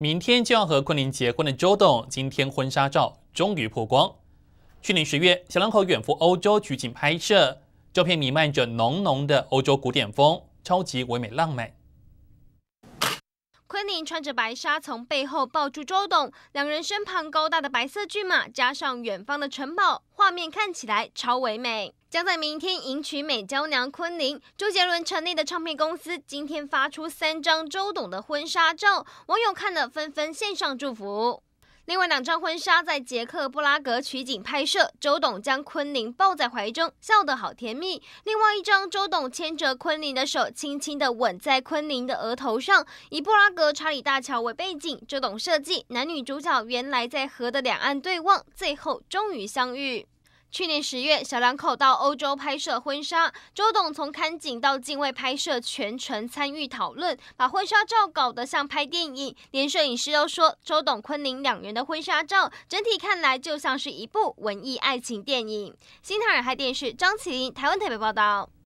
明天就要和昆凌结婚的周董，今天婚纱照终于曝光。去年十月，小两口远赴欧洲取景拍摄，照片弥漫着浓浓的欧洲古典风，超级唯美浪漫。昆凌穿着白纱从背后抱住周董，两人身旁高大的白色骏马，加上远方的城堡，画面看起来超唯美。将在明天迎娶美娇娘昆凌，周杰伦成立的唱片公司今天发出三张周董的婚纱照，网友看了纷纷献上祝福。另外两张婚纱在捷克布拉格取景拍摄，周董将昆凌抱在怀中，笑得好甜蜜。另外一张，周董牵着昆凌的手，轻轻地吻在昆凌的额头上，以布拉格查理大桥为背景。周董设计男女主角原来在河的两岸对望，最后终于相遇。去年十月，小两口到欧洲拍摄婚纱，周董从看景到镜位拍摄全程参与讨论，把婚纱照搞得像拍电影，连摄影师都说，周董、昆凌两人的婚纱照整体看来就像是一部文艺爱情电影。新台尔海电视，张启林，台湾台北报道。